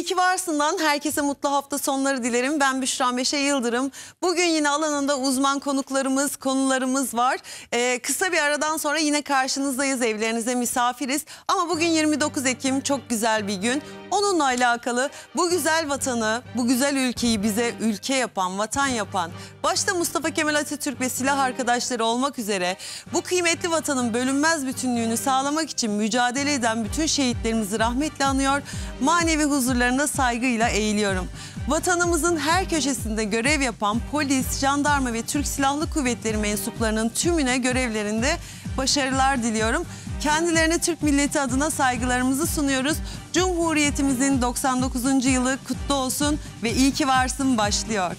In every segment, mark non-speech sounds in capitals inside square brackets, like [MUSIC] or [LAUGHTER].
İyi ki varsından herkese mutlu hafta sonları dilerim. Ben Büşra Meşe Yıldırım. Bugün yine alanında uzman konuklarımız, konularımız var. Ee, kısa bir aradan sonra yine karşınızdayız. Evlerinize misafiriz. Ama bugün 29 Ekim çok güzel bir gün. Onunla alakalı bu güzel vatanı, bu güzel ülkeyi bize ülke yapan, vatan yapan, başta Mustafa Kemal Atatürk ve silah arkadaşları olmak üzere bu kıymetli vatanın bölünmez bütünlüğünü sağlamak için mücadele eden bütün şehitlerimizi rahmetle anıyor. Manevi huzurlarını saygılarına saygıyla eğiliyorum. Vatanımızın her köşesinde görev yapan polis, jandarma ve Türk Silahlı Kuvvetleri mensuplarının tümüne görevlerinde başarılar diliyorum. Kendilerine Türk milleti adına saygılarımızı sunuyoruz. Cumhuriyetimizin 99. yılı kutlu olsun ve iyi ki varsın başlıyor.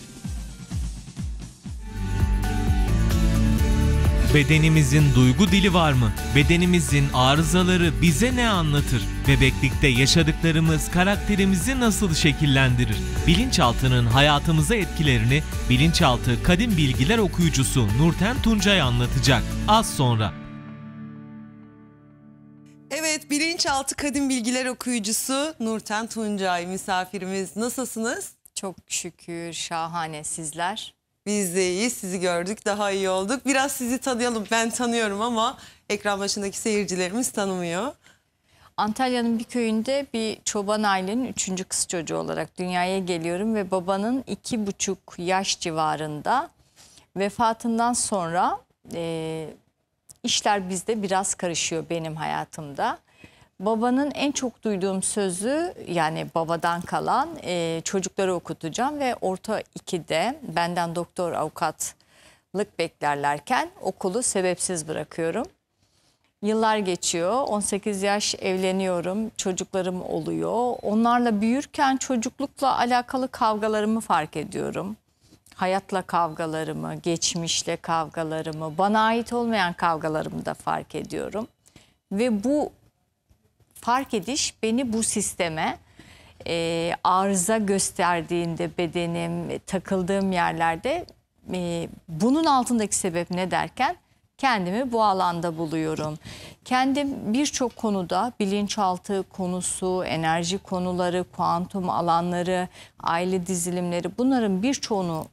Bedenimizin duygu dili var mı? Bedenimizin arızaları bize ne anlatır? Bebeklikte yaşadıklarımız karakterimizi nasıl şekillendirir? Bilinçaltının hayatımıza etkilerini bilinçaltı kadim bilgiler okuyucusu Nurten Tuncay anlatacak az sonra. Evet, bilinçaltı kadim bilgiler okuyucusu Nurten Tuncay misafirimiz. Nasılsınız? Çok şükür şahane sizler. Biz de iyiyiz. Sizi gördük. Daha iyi olduk. Biraz sizi tanıyalım. Ben tanıyorum ama ekran başındaki seyircilerimiz tanımıyor. Antalya'nın bir köyünde bir çoban ailenin üçüncü kız çocuğu olarak dünyaya geliyorum ve babanın iki buçuk yaş civarında vefatından sonra e, işler bizde biraz karışıyor benim hayatımda babanın en çok duyduğum sözü yani babadan kalan e, çocukları okutacağım ve orta 2'de benden doktor avukatlık beklerlerken okulu sebepsiz bırakıyorum. Yıllar geçiyor 18 yaş evleniyorum çocuklarım oluyor onlarla büyürken çocuklukla alakalı kavgalarımı fark ediyorum. Hayatla kavgalarımı, geçmişle kavgalarımı, bana ait olmayan kavgalarımı da fark ediyorum. Ve bu fark ediş beni bu sisteme e, arıza gösterdiğinde bedenim, takıldığım yerlerde e, bunun altındaki sebep ne derken kendimi bu alanda buluyorum. Kendim birçok konuda bilinçaltı konusu, enerji konuları, kuantum alanları, aile dizilimleri bunların birçoğunu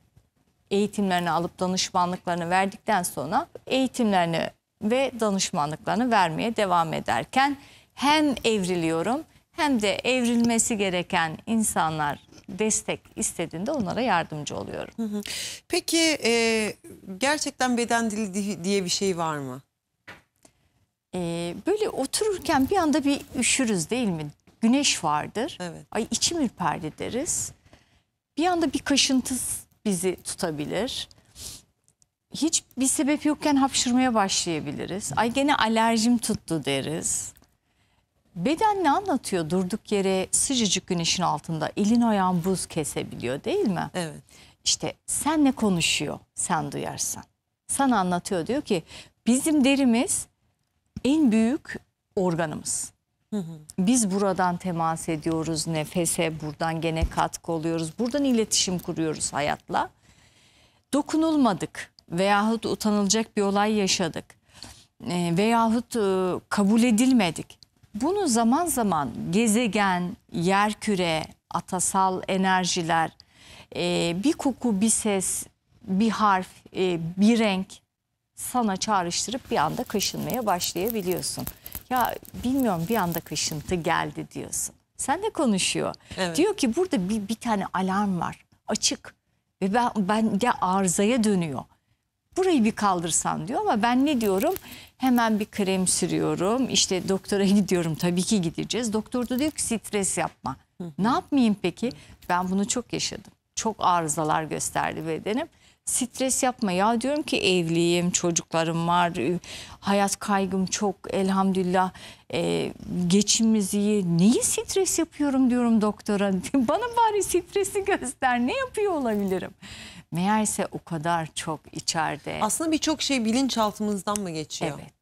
eğitimlerini alıp danışmanlıklarını verdikten sonra eğitimlerini ve danışmanlıklarını vermeye devam ederken hem evriliyorum hem de evrilmesi gereken insanlar destek istediğinde onlara yardımcı oluyorum. Peki e, gerçekten beden dili diye bir şey var mı? E, böyle otururken bir anda bir üşürüz değil mi? Güneş vardır. Evet. Ay içim ürperdi deriz. Bir anda bir kaşıntı bizi tutabilir. Hiç bir sebep yokken hapşırmaya başlayabiliriz. Ay gene alerjim tuttu deriz. Beden ne anlatıyor durduk yere sıcacık güneşin altında elin ayağın buz kesebiliyor değil mi? Evet. İşte sen ne konuşuyor sen duyarsan. Sana anlatıyor diyor ki bizim derimiz en büyük organımız. Biz buradan temas ediyoruz nefese, buradan gene katkı oluyoruz. Buradan iletişim kuruyoruz hayatla. Dokunulmadık veyahut utanılacak bir olay yaşadık e, veyahut kabul edilmedik. Bunu zaman zaman gezegen, yer küre, atasal enerjiler, e, bir koku, bir ses, bir harf, e, bir renk sana çağrıştırıp bir anda kaşınmaya başlayabiliyorsun. Ya bilmiyorum bir anda kaşıntı geldi diyorsun. Sen de konuşuyor. Evet. Diyor ki burada bir, bir tane alarm var açık ve ben, ben de arızaya dönüyor burayı bir kaldırsan diyor ama ben ne diyorum? Hemen bir krem sürüyorum. İşte doktora [LAUGHS] gidiyorum tabii ki gideceğiz. Doktor da diyor ki stres yapma. ne yapmayayım peki? Ben bunu çok yaşadım. Çok arızalar gösterdi bedenim. Stres yapma ya diyorum ki evliyim, çocuklarım var, hayat kaygım çok elhamdülillah e, geçimimiz iyi. Niye stres yapıyorum diyorum doktora. [LAUGHS] Bana bari stresi göster ne yapıyor olabilirim. Meğerse o kadar çok içeride. Aslında birçok şey bilinçaltımızdan mı geçiyor? Evet.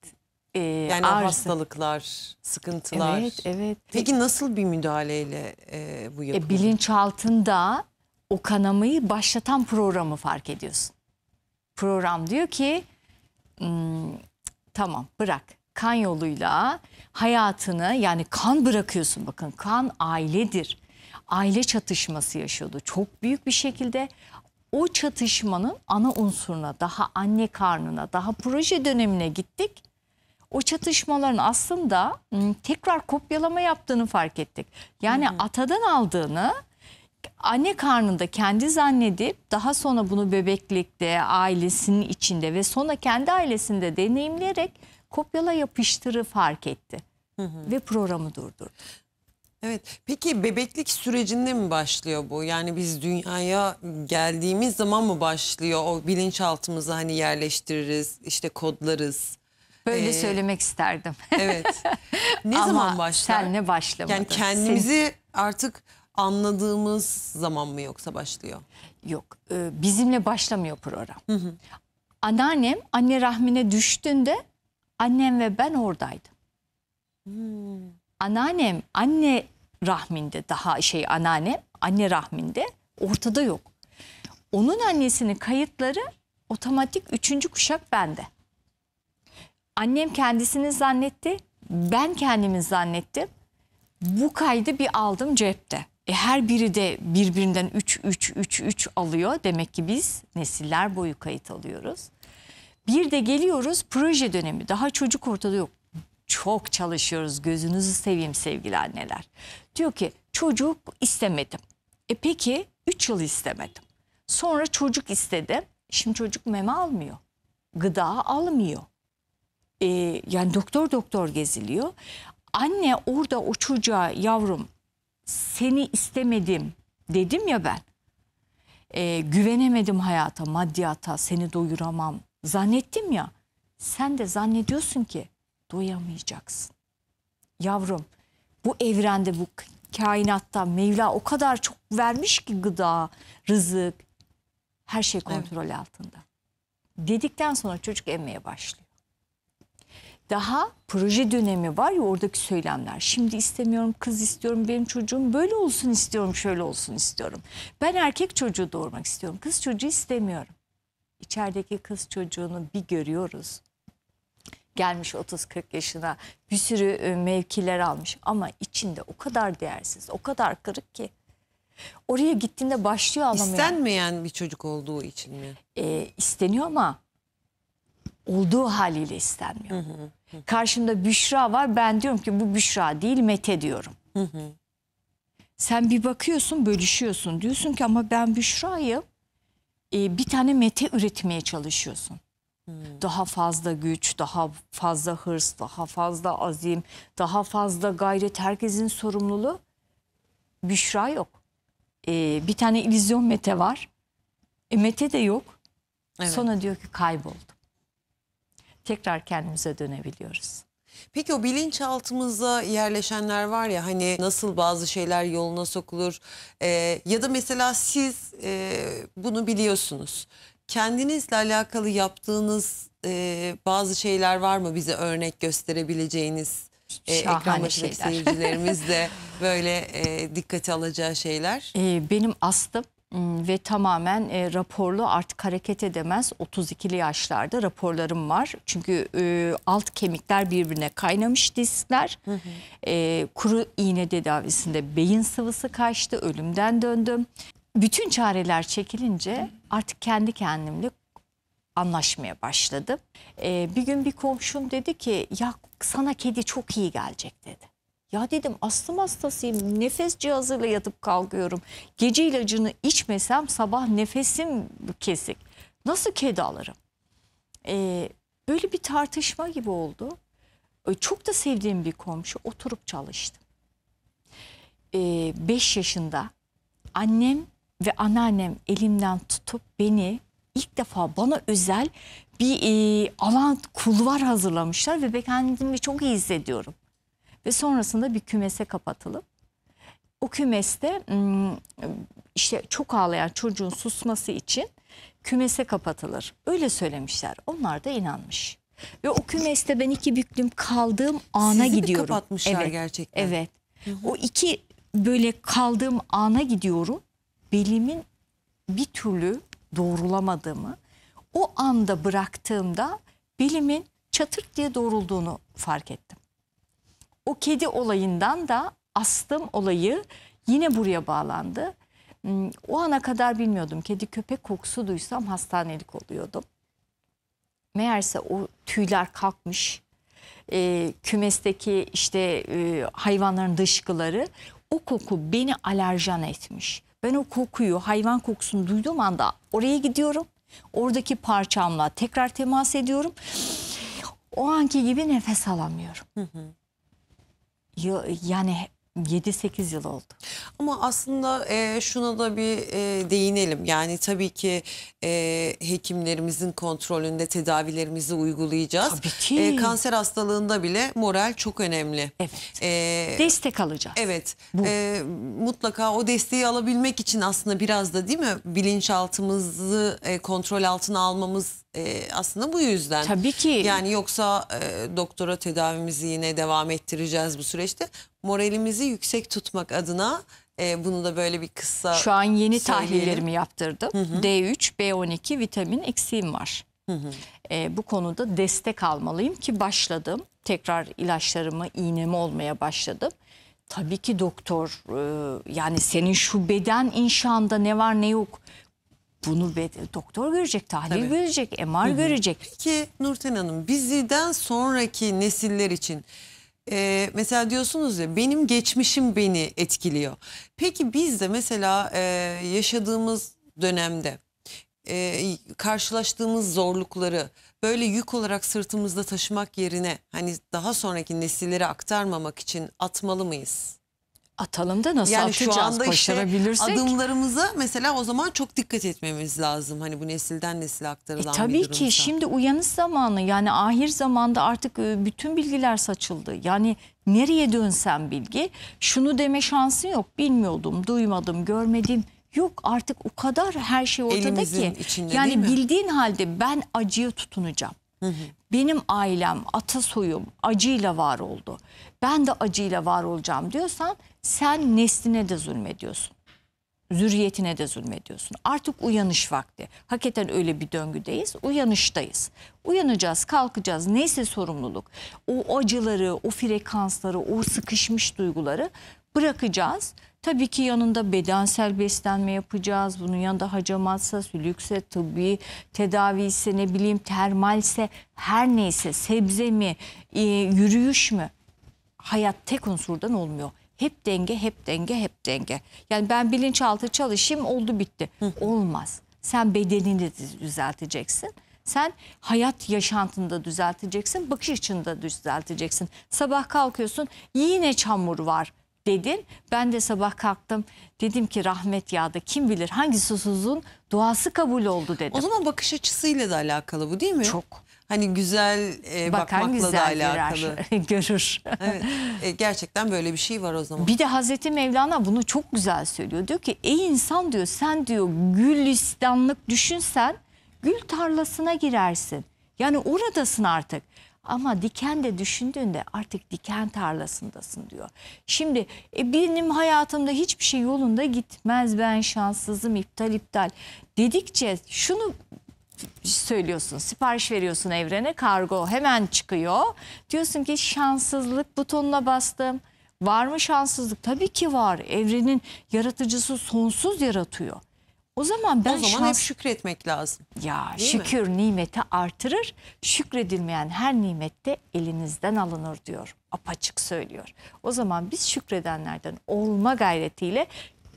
Ee, yani arz... hastalıklar, sıkıntılar. Evet, evet. Peki nasıl bir müdahaleyle e, bu e, yapılıyor? E, bilinçaltında o kanamayı başlatan programı fark ediyorsun. Program diyor ki hmm, tamam bırak kan yoluyla hayatını yani kan bırakıyorsun bakın kan ailedir. Aile çatışması yaşıyordu. Çok büyük bir şekilde o çatışmanın ana unsuruna, daha anne karnına, daha proje dönemine gittik. O çatışmaların aslında ıı, tekrar kopyalama yaptığını fark ettik. Yani hı atadan aldığını anne karnında kendi zannedip daha sonra bunu bebeklikte, ailesinin içinde ve sonra kendi ailesinde deneyimleyerek kopyala yapıştırı fark etti. Hı Ve programı durdurdu. Evet. Peki bebeklik sürecinde mi başlıyor bu? Yani biz dünyaya geldiğimiz zaman mı başlıyor? O bilinçaltımıza hani yerleştiririz, işte kodlarız. Böyle ee, söylemek isterdim. Evet. [LAUGHS] Ne Ama zaman başlar? Ama senle başlamadı. Yani kendimizi Sen... artık anladığımız zaman mı yoksa başlıyor? Yok. Ee, bizimle başlamıyor program. Hı hı. Anneannem anne rahmine düştüğünde annem ve ben oradaydım. Hmm. Anneannem anne rahminde daha şey anneanne anne rahminde ortada yok. Onun annesinin kayıtları otomatik üçüncü kuşak bende. Annem kendisini zannetti. Ben kendimi zannettim. Bu kaydı bir aldım cepte. E her biri de birbirinden 3 3 3 3 alıyor. Demek ki biz nesiller boyu kayıt alıyoruz. Bir de geliyoruz proje dönemi. Daha çocuk ortada yok çok çalışıyoruz gözünüzü seveyim sevgili anneler. Diyor ki çocuk istemedim. E peki 3 yıl istemedim. Sonra çocuk istedi. Şimdi çocuk meme almıyor. Gıda almıyor. E, yani doktor doktor geziliyor. Anne orada o çocuğa yavrum seni istemedim dedim ya ben. E, güvenemedim hayata, maddiyata, seni doyuramam zannettim ya. Sen de zannediyorsun ki doyamayacaksın. Yavrum bu evrende bu kainatta Mevla o kadar çok vermiş ki gıda, rızık, her şey kontrol evet. altında. Dedikten sonra çocuk emmeye başlıyor. Daha proje dönemi var ya oradaki söylemler. Şimdi istemiyorum, kız istiyorum, benim çocuğum böyle olsun istiyorum, şöyle olsun istiyorum. Ben erkek çocuğu doğurmak istiyorum, kız çocuğu istemiyorum. İçerideki kız çocuğunu bir görüyoruz gelmiş 30-40 yaşına bir sürü e, mevkiler almış ama içinde o kadar değersiz, o kadar kırık ki. Oraya gittiğinde başlıyor ağlamaya. İstenmeyen bir çocuk olduğu için mi? E, isteniyor ama olduğu haliyle istenmiyor. Hı hı, hı. Karşımda Büşra var ben diyorum ki bu Büşra değil Mete diyorum. Hı hı. Sen bir bakıyorsun bölüşüyorsun diyorsun ki ama ben Büşra'yım. E, bir tane Mete üretmeye çalışıyorsun. Hmm. Daha fazla güç, daha fazla hırs, daha fazla azim, daha fazla gayret herkesin sorumluluğu. Büşra yok. Ee, bir tane illüzyon Mete var. E, Mete de yok. Evet. Sonra diyor ki kayboldum. Tekrar kendimize dönebiliyoruz. Peki o bilinçaltımıza yerleşenler var ya hani nasıl bazı şeyler yoluna sokulur e, ya da mesela siz e, bunu biliyorsunuz kendinizle alakalı yaptığınız e, bazı şeyler var mı bize örnek gösterebileceğiniz? E, ekran başındaki [LAUGHS] seyircilerimiz de böyle e, dikkate alacağı şeyler. E, benim astım ve tamamen e, raporlu artık hareket edemez 32'li yaşlarda raporlarım var. Çünkü e, alt kemikler birbirine kaynamış diskler. Hı hı. E, kuru iğne tedavisinde beyin sıvısı kaçtı, ölümden döndüm bütün çareler çekilince artık kendi kendimle anlaşmaya başladım. Ee, bir gün bir komşum dedi ki ya sana kedi çok iyi gelecek dedi. Ya dedim astım hastasıyım nefes cihazıyla yatıp kalkıyorum. Gece ilacını içmesem sabah nefesim kesik. Nasıl kedi alırım? Ee, böyle bir tartışma gibi oldu. Ee, çok da sevdiğim bir komşu oturup çalıştım. 5 ee, yaşında annem ve anneannem elimden tutup beni ilk defa bana özel bir e, alan kulvar hazırlamışlar ve ben kendimi çok iyi hissediyorum. Ve sonrasında bir kümese kapatılıp o kümeste işte çok ağlayan çocuğun susması için kümese kapatılır. Öyle söylemişler. Onlar da inanmış. Ve o kümeste ben iki büklüm kaldığım ana Sizi gidiyorum. Sizi kapatmışlar evet, gerçekten. Evet. Hı hı. O iki böyle kaldığım ana gidiyorum bilimin bir türlü doğrulamadığımı, o anda bıraktığımda bilimin çatırt diye doğrulduğunu fark ettim. O kedi olayından da astım olayı yine buraya bağlandı. Hmm, o ana kadar bilmiyordum. Kedi köpek kokusu duysam hastanelik oluyordum. Meğerse o tüyler kalkmış. E, kümesteki işte e, hayvanların dışkıları o koku beni alerjan etmiş. Ben o kokuyu, hayvan kokusunu duyduğum anda oraya gidiyorum. Oradaki parçamla tekrar temas ediyorum. O anki gibi nefes alamıyorum. Hı hı. Yani 7-8 yıl oldu. Ama aslında e, şuna da bir e, değinelim. Yani tabii ki e, hekimlerimizin kontrolünde tedavilerimizi uygulayacağız. Tabii ki. E, kanser hastalığında bile moral çok önemli. Evet. E, Destek alacağız. Evet. Bu. E, mutlaka o desteği alabilmek için aslında biraz da değil mi bilinçaltımızı e, kontrol altına almamız e, aslında bu yüzden. Tabii ki. Yani yoksa e, doktora tedavimizi yine devam ettireceğiz bu süreçte moralimizi yüksek tutmak adına e, bunu da böyle bir kısa Şu an yeni tahlillerimi yaptırdım. Hı hı. D3, B12 vitamin eksiğim var. Hı hı. E, bu konuda destek almalıyım ki başladım. Tekrar ilaçlarımı, iğnemi olmaya başladım. Tabii ki doktor e, yani senin şu beden inşanda ne var ne yok bunu doktor görecek, tahlil Tabii. görecek, MR Hı -hı. görecek. Peki Nurten Hanım bizden sonraki nesiller için e, mesela diyorsunuz ya benim geçmişim beni etkiliyor. Peki biz de mesela e, yaşadığımız dönemde e, karşılaştığımız zorlukları böyle yük olarak sırtımızda taşımak yerine hani daha sonraki nesillere aktarmamak için atmalı mıyız? atalım da nasıl yani atacağız şu anda başarabilirsek. Işte adımlarımıza mesela o zaman çok dikkat etmemiz lazım. Hani bu nesilden nesile aktarılan e, tabii bir Tabii ki şimdi uyanış zamanı yani ahir zamanda artık e, bütün bilgiler saçıldı. Yani nereye dönsem bilgi şunu deme şansın yok bilmiyordum, duymadım, görmedim. Yok artık o kadar her şey ortada Elimizin ki. Içinde, yani bildiğin halde ben acıya tutunacağım. Hı hı. Benim ailem, atasuyum acıyla var oldu. Ben de acıyla var olacağım diyorsan sen nesline de zulmediyorsun. Zürriyetine de zulmediyorsun. Artık uyanış vakti. Hakikaten öyle bir döngüdeyiz. Uyanıştayız. Uyanacağız, kalkacağız. Neyse sorumluluk. O acıları, o frekansları, o sıkışmış duyguları bırakacağız. Tabii ki yanında bedensel beslenme yapacağız. Bunun yanında hacamatsa, sülükse, tıbbi tedavi ise ne bileyim termalse her neyse sebze mi, e, yürüyüş mü? Hayat tek unsurdan olmuyor. Hep denge, hep denge, hep denge. Yani ben bilinçaltı çalışayım oldu bitti. Hı. Olmaz. Sen bedenini düzelteceksin. Sen hayat yaşantında düzelteceksin, bakış açında düzelteceksin. Sabah kalkıyorsun yine çamur var dedin. Ben de sabah kalktım dedim ki rahmet yağdı kim bilir hangi susuzun duası kabul oldu dedim. O zaman bakış açısıyla da alakalı bu değil mi? Çok. Hani güzel e, Bakan bakmakla güzel da alakalı. Görür. [LAUGHS] görür. Evet, e, gerçekten böyle bir şey var o zaman. Bir de Hazreti Mevlana bunu çok güzel söylüyor. Diyor ki ey insan diyor sen diyor gülistanlık düşünsen gül tarlasına girersin. Yani oradasın artık. Ama diken de düşündüğünde artık diken tarlasındasın diyor. Şimdi e, benim hayatımda hiçbir şey yolunda gitmez ben şanssızım iptal iptal dedikçe şunu söylüyorsun sipariş veriyorsun evrene kargo hemen çıkıyor. Diyorsun ki şanssızlık butonuna bastım. Var mı şanssızlık? Tabii ki var. Evrenin yaratıcısı sonsuz yaratıyor. O zaman ben o zaman şans... hep şükretmek lazım. Ya Değil şükür mi? nimete artırır. Şükredilmeyen her nimette elinizden alınır diyor. Apaçık söylüyor. O zaman biz şükredenlerden olma gayretiyle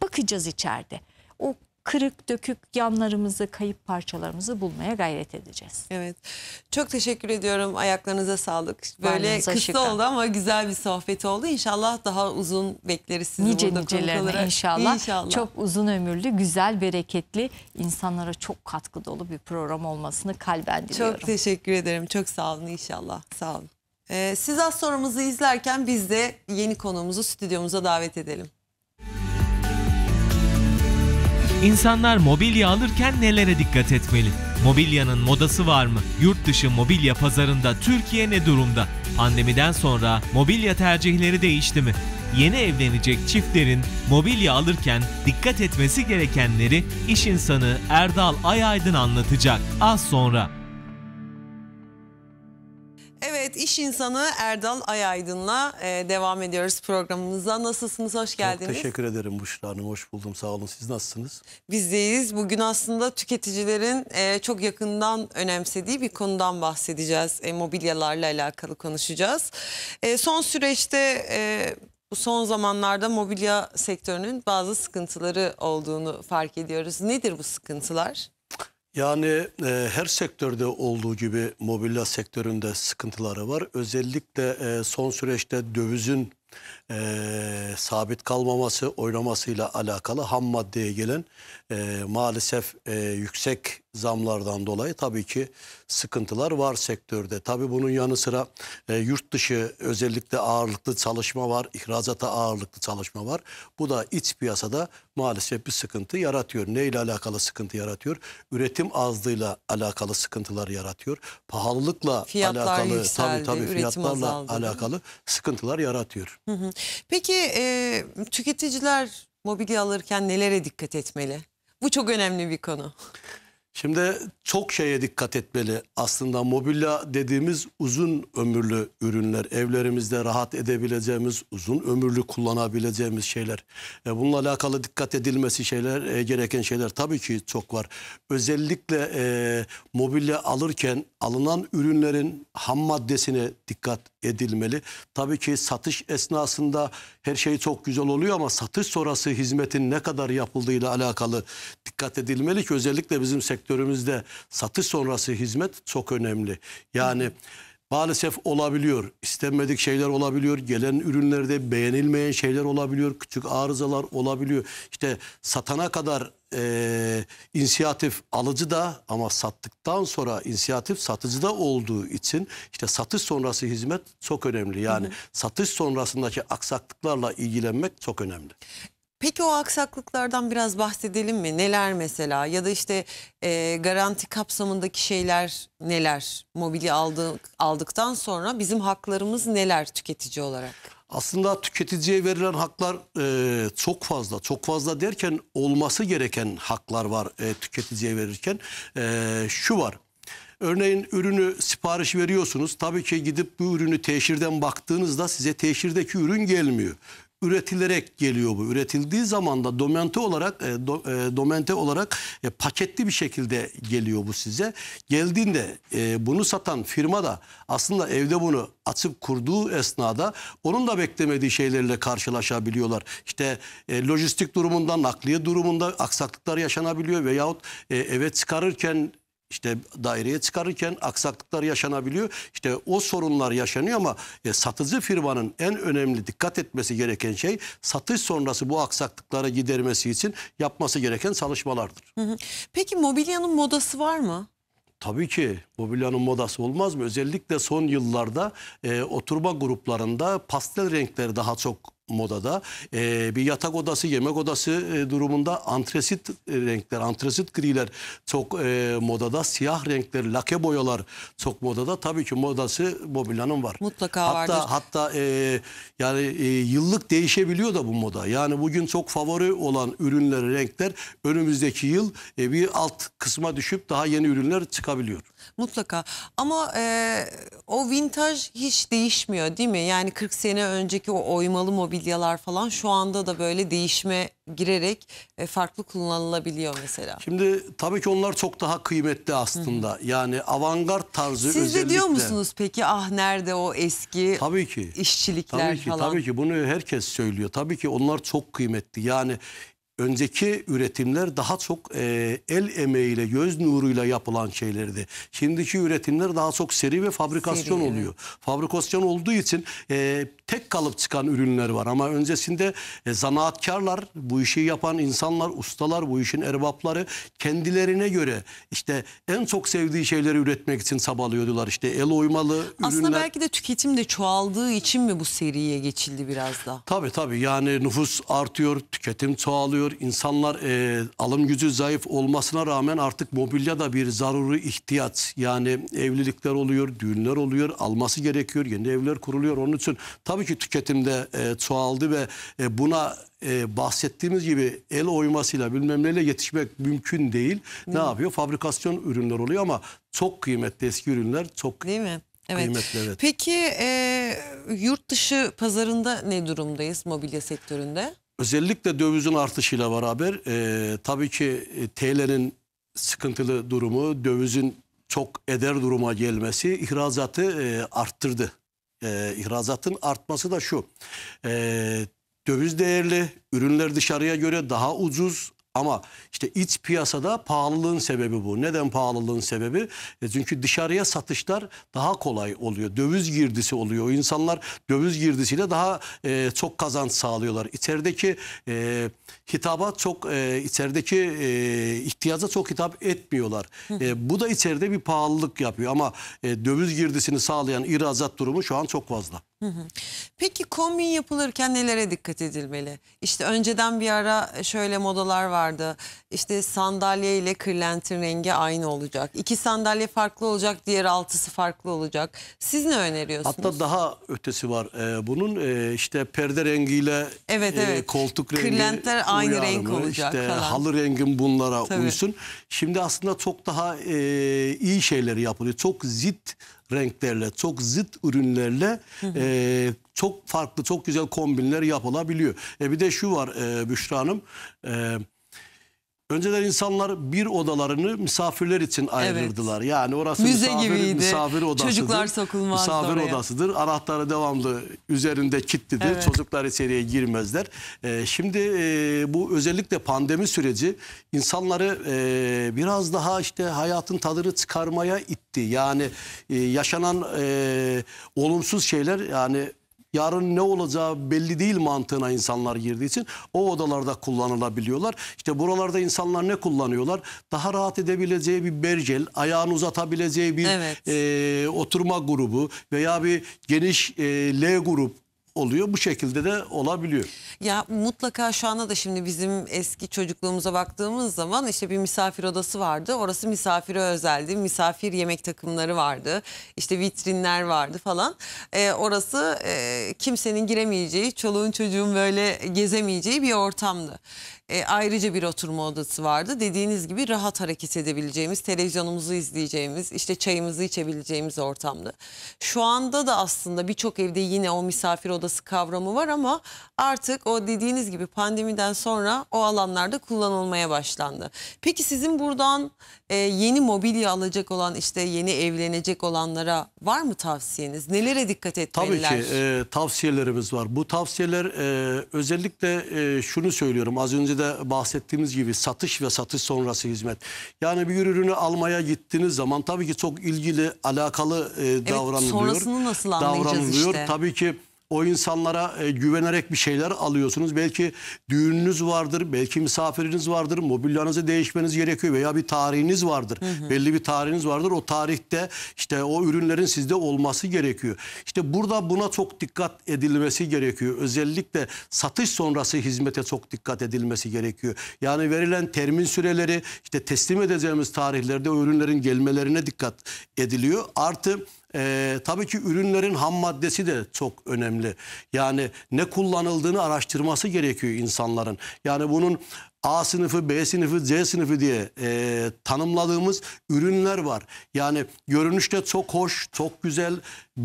bakacağız içeride. O kırık dökük yanlarımızı, kayıp parçalarımızı bulmaya gayret edeceğiz. Evet. Çok teşekkür ediyorum. Ayaklarınıza sağlık. Böyle Varlığınıza kısa şıka. oldu ama güzel bir sohbet oldu. İnşallah daha uzun bekleriz sizi nice burada nicelerine inşallah. inşallah. Çok uzun ömürlü, güzel, bereketli, insanlara çok katkı dolu bir program olmasını kalben diliyorum. Çok teşekkür ederim. Çok sağ olun inşallah. Sağ olun. Ee, siz az sorumuzu izlerken biz de yeni konuğumuzu stüdyomuza davet edelim. İnsanlar mobilya alırken nelere dikkat etmeli? Mobilyanın modası var mı? Yurt dışı mobilya pazarında Türkiye ne durumda? Pandemiden sonra mobilya tercihleri değişti mi? Yeni evlenecek çiftlerin mobilya alırken dikkat etmesi gerekenleri iş insanı Erdal Ayaydın anlatacak az sonra. Evet iş insanı Erdal Ayaydın'la e, devam ediyoruz programımıza. Nasılsınız? Hoş geldiniz. Çok teşekkür ederim Büşra Hanım. Hoş buldum. Sağ olun. Siz nasılsınız? Biz deyiz. Bugün aslında tüketicilerin e, çok yakından önemsediği bir konudan bahsedeceğiz. E, mobilyalarla alakalı konuşacağız. E, son süreçte... E, bu son zamanlarda mobilya sektörünün bazı sıkıntıları olduğunu fark ediyoruz. Nedir bu sıkıntılar? Yani e, her sektörde olduğu gibi mobilya sektöründe sıkıntıları var. Özellikle e, son süreçte dövizin e, sabit kalmaması, oynamasıyla alakalı ham maddeye gelen e, maalesef e, yüksek zamlardan dolayı tabii ki sıkıntılar var sektörde. Tabii bunun yanı sıra e, yurt dışı özellikle ağırlıklı çalışma var, ihracata ağırlıklı çalışma var. Bu da iç piyasada maalesef bir sıkıntı yaratıyor. Ne ile alakalı sıkıntı yaratıyor? Üretim azlığıyla alakalı sıkıntılar yaratıyor. Pahalılıkla Fiyatlar alakalı yükseldi, tabii tabii fiyatlarla azaldı, alakalı sıkıntılar yaratıyor. Hı hı. Peki e, tüketiciler mobilya alırken nelere dikkat etmeli? Bu çok önemli bir konu. Şimdi çok şeye dikkat etmeli. Aslında mobilya dediğimiz uzun ömürlü ürünler. Evlerimizde rahat edebileceğimiz, uzun ömürlü kullanabileceğimiz şeyler. E, bununla alakalı dikkat edilmesi şeyler, e, gereken şeyler tabii ki çok var. Özellikle e, mobilya alırken alınan ürünlerin ham maddesine dikkat edilmeli. Tabii ki satış esnasında her şey çok güzel oluyor ama satış sonrası hizmetin ne kadar yapıldığıyla alakalı dikkat edilmeli ki özellikle bizim sektör sektörümüzde satış sonrası hizmet çok önemli. Yani maalesef olabiliyor. İstenmedik şeyler olabiliyor. Gelen ürünlerde beğenilmeyen şeyler olabiliyor. Küçük arızalar olabiliyor. İşte satana kadar e, inisiyatif alıcı da ama sattıktan sonra inisiyatif satıcı da olduğu için işte satış sonrası hizmet çok önemli. Yani hı hı. satış sonrasındaki aksaklıklarla ilgilenmek çok önemli. Peki o aksaklıklardan biraz bahsedelim mi? Neler mesela ya da işte e, garanti kapsamındaki şeyler neler? Mobilya aldık, aldıktan sonra bizim haklarımız neler tüketici olarak? Aslında tüketiciye verilen haklar e, çok fazla. Çok fazla derken olması gereken haklar var e, tüketiciye verirken. E, şu var. Örneğin ürünü sipariş veriyorsunuz. Tabii ki gidip bu ürünü teşhirden baktığınızda size teşhirdeki ürün gelmiyor üretilerek geliyor bu. Üretildiği zaman da domente olarak e, do, e, domente olarak e, paketli bir şekilde geliyor bu size. Geldiğinde e, bunu satan firma da aslında evde bunu atıp kurduğu esnada onun da beklemediği şeylerle karşılaşabiliyorlar. İşte e, lojistik durumundan nakliye durumunda aksaklıklar yaşanabiliyor veyahut e, eve çıkarırken işte daireye çıkarırken aksaklıklar yaşanabiliyor. İşte o sorunlar yaşanıyor ama e, satıcı firmanın en önemli dikkat etmesi gereken şey satış sonrası bu aksaklıkları gidermesi için yapması gereken çalışmalardır. Peki mobilyanın modası var mı? Tabii ki mobilyanın modası olmaz mı? Özellikle son yıllarda e, oturma gruplarında pastel renkleri daha çok modada. E, bir yatak odası, yemek odası e, durumunda antresit e, renkler, antresit griler çok e, modada. Siyah renkler, lake boyalar çok modada. Tabii ki modası mobilyanın var. Mutlaka hatta, vardır. Hatta e, yani e, yıllık değişebiliyor da bu moda. Yani bugün çok favori olan ürünler, renkler önümüzdeki yıl e, bir alt kısma düşüp daha yeni ürünler çıkabiliyor. Mutlaka ama e, o vintage hiç değişmiyor değil mi? Yani 40 sene önceki o oymalı mobilyalar falan şu anda da böyle değişme girerek e, farklı kullanılabiliyor mesela. Şimdi tabii ki onlar çok daha kıymetli aslında. Hı. Yani avantgard tarzı Siz özellikle. Siz de diyor musunuz peki ah nerede o eski tabii ki. işçilikler tabii ki, falan? Tabii ki bunu herkes söylüyor. Tabii ki onlar çok kıymetli. Yani önceki üretimler daha çok e, el emeğiyle, göz nuruyla yapılan şeylerdi. Şimdiki üretimler daha çok seri ve fabrikasyon seri, oluyor. Fabrikasyon olduğu için e, tek kalıp çıkan ürünler var ama öncesinde e, zanaatkarlar, bu işi yapan insanlar, ustalar, bu işin erbapları kendilerine göre işte en çok sevdiği şeyleri üretmek için sabalıyordular. İşte el oymalı ürünler. Aslında belki de tüketim de çoğaldığı için mi bu seriye geçildi biraz da? Tabii tabii yani nüfus artıyor, tüketim çoğalıyor azalıyor. İnsanlar e, alım gücü zayıf olmasına rağmen artık mobilya da bir zaruri ihtiyaç. Yani evlilikler oluyor, düğünler oluyor, alması gerekiyor, yeni evler kuruluyor. Onun için tabii ki tüketimde e, çoğaldı ve e, buna e, bahsettiğimiz gibi el oymasıyla bilmem neyle yetişmek mümkün değil. Hmm. Ne yapıyor? Fabrikasyon ürünler oluyor ama çok kıymetli eski ürünler çok Değil mi? Evet. Kıymetli, evet. Peki e, yurt dışı pazarında ne durumdayız mobilya sektöründe? Özellikle dövizin artışıyla beraber e, tabii ki e, TL'nin sıkıntılı durumu, dövizin çok eder duruma gelmesi ihracatı e, arttırdı. E, ihracatın artması da şu, e, döviz değerli, ürünler dışarıya göre daha ucuz, ama işte iç piyasada pahalılığın sebebi bu. Neden pahalılığın sebebi? E çünkü dışarıya satışlar daha kolay oluyor. Döviz girdisi oluyor. İnsanlar döviz girdisiyle daha e, çok kazanç sağlıyorlar. İçerideki e, hitaba çok e, içerideki e, ihtiyaca çok hitap etmiyorlar. E, bu da içeride bir pahalılık yapıyor ama e, döviz girdisini sağlayan ihracat durumu şu an çok fazla. Peki kombin yapılırken nelere dikkat edilmeli? İşte önceden bir ara şöyle modalar vardı. İşte sandalye ile kırlentin rengi aynı olacak. İki sandalye farklı olacak, diğer altısı farklı olacak. Siz ne öneriyorsunuz? Hatta daha ötesi var. Ee, bunun e, işte perde rengiyle evet, e, evet. E, koltuk rengi Kırlentler aynı uyarımı, renk olacak işte falan. halı rengin bunlara Tabii. uysun. Şimdi aslında çok daha e, iyi şeyler yapılıyor. Çok zit renklerle, çok zıt ürünlerle e, çok farklı, çok güzel kombinler yapılabiliyor. E bir de şu var e, Büşra Hanım, e, Önceden insanlar bir odalarını misafirler için ayırırdılar. Evet. Yani orası Müze misafir, gibiydi. misafir odasıdır. Çocuklar sokulmaz Misafir oraya. odasıdır. Anahtarı devamlı üzerinde kilitlidir. Evet. Çocuklar içeriye girmezler. Ee, şimdi e, bu özellikle pandemi süreci insanları e, biraz daha işte hayatın tadını çıkarmaya itti. Yani e, yaşanan e, olumsuz şeyler yani yarın ne olacağı belli değil mantığına insanlar girdiği için o odalarda kullanılabiliyorlar. İşte buralarda insanlar ne kullanıyorlar? Daha rahat edebileceği bir bercel, ayağını uzatabileceği bir evet. e, oturma grubu veya bir geniş e, L grup oluyor. Bu şekilde de olabiliyor. Ya mutlaka şu anda da şimdi bizim eski çocukluğumuza baktığımız zaman işte bir misafir odası vardı. Orası misafire özeldi. Misafir yemek takımları vardı. İşte vitrinler vardı falan. E, orası e, kimsenin giremeyeceği, çoluğun çocuğun böyle gezemeyeceği bir ortamdı. E, ayrıca bir oturma odası vardı. Dediğiniz gibi rahat hareket edebileceğimiz, televizyonumuzu izleyeceğimiz, işte çayımızı içebileceğimiz ortamdı. Şu anda da aslında birçok evde yine o misafir odası arabası kavramı var ama artık o dediğiniz gibi pandemiden sonra o alanlarda kullanılmaya başlandı. Peki sizin buradan e, yeni mobilya alacak olan işte yeni evlenecek olanlara var mı tavsiyeniz? Nelere dikkat etmeliler? Tabii ki e, tavsiyelerimiz var. Bu tavsiyeler e, özellikle e, şunu söylüyorum. Az önce de bahsettiğimiz gibi satış ve satış sonrası hizmet. Yani bir ürünü almaya gittiğiniz zaman tabii ki çok ilgili alakalı e, davranılıyor. Evet, sonrasını nasıl anlayacağız davranılıyor. işte? Tabii ki o insanlara e, güvenerek bir şeyler alıyorsunuz. Belki düğününüz vardır, belki misafiriniz vardır, mobilyanızı değişmeniz gerekiyor veya bir tarihiniz vardır. Hı hı. Belli bir tarihiniz vardır. O tarihte işte o ürünlerin sizde olması gerekiyor. İşte burada buna çok dikkat edilmesi gerekiyor. Özellikle satış sonrası hizmete çok dikkat edilmesi gerekiyor. Yani verilen termin süreleri, işte teslim edeceğimiz tarihlerde o ürünlerin gelmelerine dikkat ediliyor. Artı e, tabii ki ürünlerin ham maddesi de çok önemli. Yani ne kullanıldığını araştırması gerekiyor insanların. Yani bunun A sınıfı, B sınıfı, C sınıfı diye e, tanımladığımız ürünler var. Yani görünüşte çok hoş, çok güzel,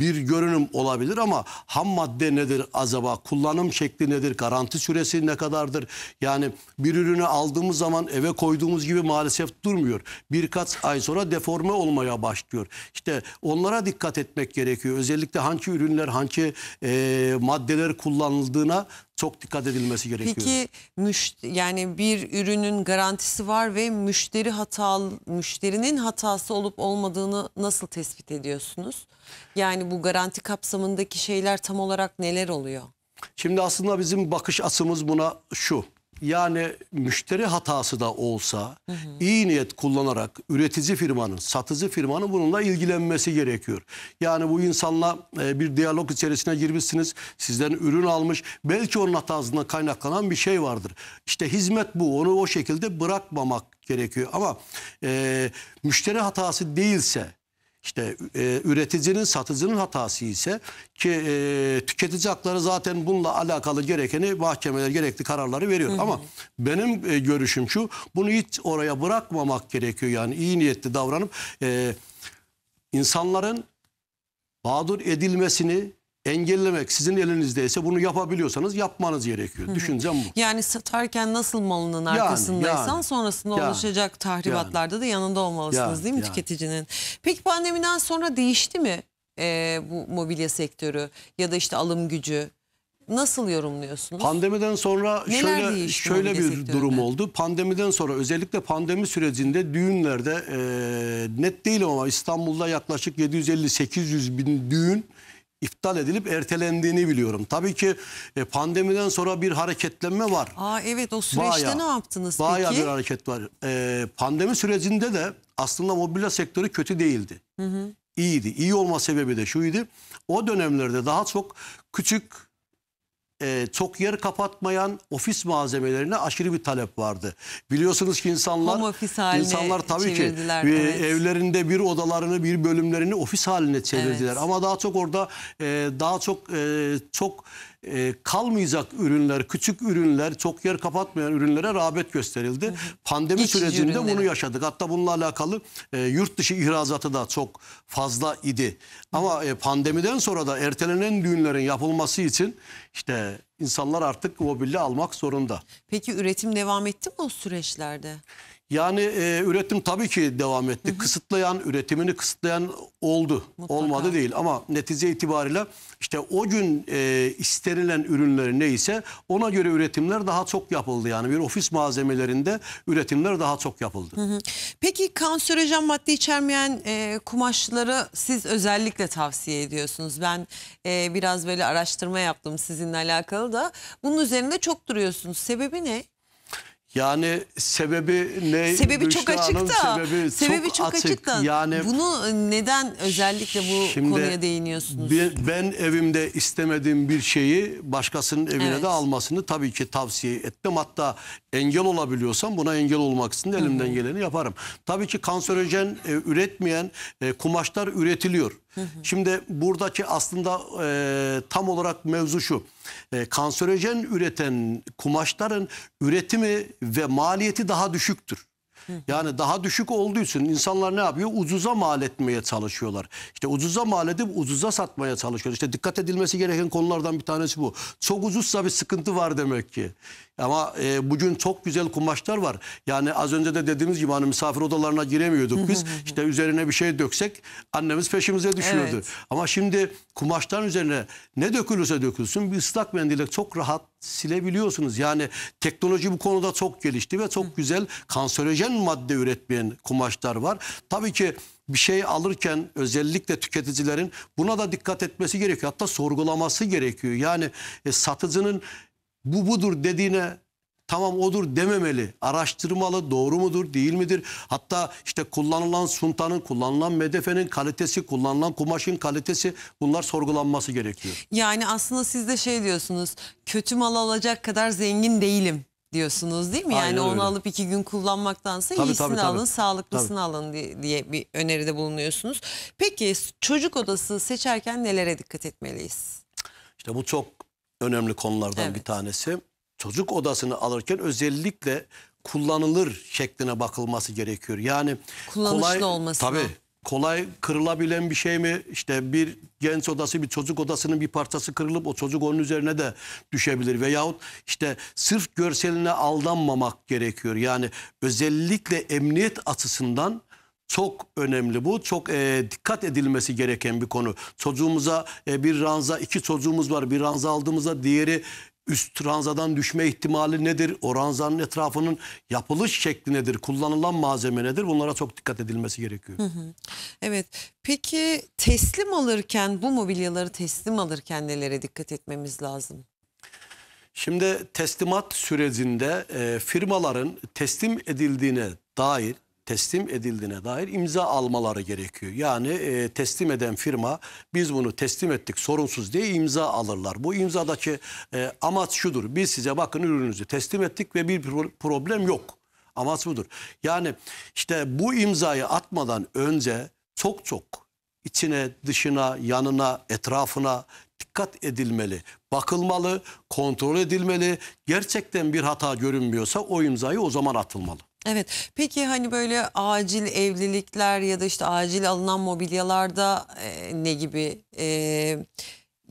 bir görünüm olabilir ama ham madde nedir acaba? Kullanım şekli nedir? Garanti süresi ne kadardır? Yani bir ürünü aldığımız zaman eve koyduğumuz gibi maalesef durmuyor. Birkaç ay sonra deforme olmaya başlıyor. İşte onlara dikkat etmek gerekiyor. Özellikle hangi ürünler, hangi e, maddeler kullanıldığına çok dikkat edilmesi gerekiyor. Peki yani bir ürünün garantisi var ve müşteri hatalı müşterinin hatası olup olmadığını nasıl tespit ediyorsunuz? Yani bu garanti kapsamındaki şeyler tam olarak neler oluyor? Şimdi aslında bizim bakış açımız buna şu. Yani müşteri hatası da olsa hı hı. iyi niyet kullanarak üretici firmanın, satıcı firmanın bununla ilgilenmesi gerekiyor. Yani bu insanla e, bir diyalog içerisine girmişsiniz. Sizden ürün almış. Belki onun hatasından kaynaklanan bir şey vardır. İşte hizmet bu. Onu o şekilde bırakmamak gerekiyor. Ama e, müşteri hatası değilse işte e, üreticinin, satıcının hatası ise ki e, tüketici hakları zaten bununla alakalı gerekeni mahkemeler gerekli kararları veriyor. Hı hı. Ama benim e, görüşüm şu, bunu hiç oraya bırakmamak gerekiyor. Yani iyi niyetli davranıp e, insanların mağdur edilmesini engellemek sizin elinizdeyse bunu yapabiliyorsanız yapmanız gerekiyor. Hı-hı. Düşüncem bu. Yani satarken nasıl malının arkasındaysan yani, sonrasında yani, oluşacak tahribatlarda yani, da yanında olmalısınız yani, değil mi yani. tüketicinin? Peki pandemiden sonra değişti mi e, bu mobilya sektörü ya da işte alım gücü? Nasıl yorumluyorsunuz? Pandemiden sonra Neler şöyle şöyle bir sektöründe? durum oldu. Pandemiden sonra özellikle pandemi sürecinde düğünlerde e, net değil ama İstanbul'da yaklaşık 750-800 bin düğün iptal edilip ertelendiğini biliyorum. Tabii ki e, pandemiden sonra bir hareketlenme var. Aa evet o süreçte bayağı, ne yaptınız bayağı peki? Bayağı bir hareket var. E, pandemi sürecinde de aslında mobilya sektörü kötü değildi. Hı hı. İyiydi. İyi olma sebebi de şuydu. O dönemlerde daha çok küçük e, çok yer kapatmayan ofis malzemelerine aşırı bir talep vardı. Biliyorsunuz ki insanlar insanlar tabii ki e, evet. evlerinde bir odalarını bir bölümlerini ofis haline çevirdiler. Evet. Ama daha çok orada e, daha çok e, çok e, kalmayacak ürünler, küçük ürünler, çok yer kapatmayan ürünlere rağbet gösterildi. Hı hı. Pandemi Geçici sürecinde ürünleri. bunu yaşadık. Hatta bununla alakalı e, yurt dışı ihracatı da çok fazla idi. Ama e, pandemiden sonra da ertelenen düğünlerin yapılması için işte insanlar artık mobilya almak zorunda. Peki üretim devam etti mi o süreçlerde? Yani e, üretim tabii ki devam etti. Hı hı. Kısıtlayan, üretimini kısıtlayan oldu. Mutlaka. Olmadı değil ama netice itibariyle işte o gün e, istenilen ürünler neyse ona göre üretimler daha çok yapıldı. Yani bir ofis malzemelerinde üretimler daha çok yapıldı. Hı hı. Peki kanserojen madde içermeyen e, kumaşları siz özellikle tavsiye ediyorsunuz. Ben e, biraz böyle araştırma yaptım sizinle alakalı da. Bunun üzerinde çok duruyorsunuz. Sebebi ne? Yani sebebi ne? Sebebi Büşra çok açıkta. Sebebi, sebebi çok, çok açık. açıkta. Yani bunu e, neden özellikle bu şimdi konuya değiniyorsunuz? Bir, ben evimde istemediğim bir şeyi başkasının evine evet. de almasını tabii ki tavsiye ettim. Hatta engel olabiliyorsam buna engel olmak için elimden geleni yaparım. Tabii ki kanserojen e, üretmeyen e, kumaşlar üretiliyor. Şimdi buradaki aslında e, tam olarak mevzu şu. E, kanserojen üreten kumaşların üretimi ve maliyeti daha düşüktür. Yani daha düşük olduysun insanlar ne yapıyor? Ucuza mal etmeye çalışıyorlar. İşte ucuza mal edip ucuza satmaya çalışıyorlar. İşte dikkat edilmesi gereken konulardan bir tanesi bu. Çok ucuzsa bir sıkıntı var demek ki. Ama e, bugün çok güzel kumaşlar var. Yani az önce de dediğimiz gibi hani misafir odalarına giremiyorduk biz. İşte üzerine bir şey döksek annemiz peşimize düşüyordu. Evet. Ama şimdi kumaştan üzerine ne dökülürse dökülsün bir ıslak mendille çok rahat silebiliyorsunuz. Yani teknoloji bu konuda çok gelişti ve çok güzel kanserojen madde üretmeyen kumaşlar var. Tabii ki bir şey alırken özellikle tüketicilerin buna da dikkat etmesi gerekiyor. Hatta sorgulaması gerekiyor. Yani e, satıcının bu budur dediğine tamam odur dememeli. Araştırmalı doğru mudur değil midir? Hatta işte kullanılan suntanın, kullanılan medefenin kalitesi, kullanılan kumaşın kalitesi bunlar sorgulanması gerekiyor. Yani aslında siz de şey diyorsunuz kötü mal alacak kadar zengin değilim diyorsunuz değil mi? Yani onu alıp iki gün kullanmaktansa tabii, iyisini tabii, tabii. alın, sağlıklısını tabii. alın diye, bir öneride bulunuyorsunuz. Peki çocuk odası seçerken nelere dikkat etmeliyiz? İşte bu çok önemli konulardan evet. bir tanesi çocuk odasını alırken özellikle kullanılır şekline bakılması gerekiyor. Yani kullanışlı kolay, olması. Tabii kolay kırılabilen bir şey mi? İşte bir genç odası bir çocuk odasının bir parçası kırılıp o çocuk onun üzerine de düşebilir. Veyahut işte sırf görseline aldanmamak gerekiyor. Yani özellikle emniyet açısından çok önemli bu. Çok e, dikkat edilmesi gereken bir konu. Çocuğumuza e, bir ranza, iki çocuğumuz var. Bir ranza aldığımızda diğeri üst ranzadan düşme ihtimali nedir? O ranzanın etrafının yapılış şekli nedir? Kullanılan malzeme nedir? Bunlara çok dikkat edilmesi gerekiyor. Hı hı. Evet. Peki teslim alırken bu mobilyaları teslim alırken nelere dikkat etmemiz lazım? Şimdi teslimat sürecinde e, firmaların teslim edildiğine dair teslim edildiğine dair imza almaları gerekiyor. Yani e, teslim eden firma biz bunu teslim ettik sorunsuz diye imza alırlar. Bu imzadaki e, amaç şudur. Biz size bakın ürününüzü teslim ettik ve bir problem yok. Amaç budur. Yani işte bu imzayı atmadan önce çok çok içine, dışına, yanına, etrafına dikkat edilmeli, bakılmalı, kontrol edilmeli. Gerçekten bir hata görünmüyorsa o imzayı o zaman atılmalı. Evet. Peki hani böyle acil evlilikler ya da işte acil alınan mobilyalarda e, ne gibi e,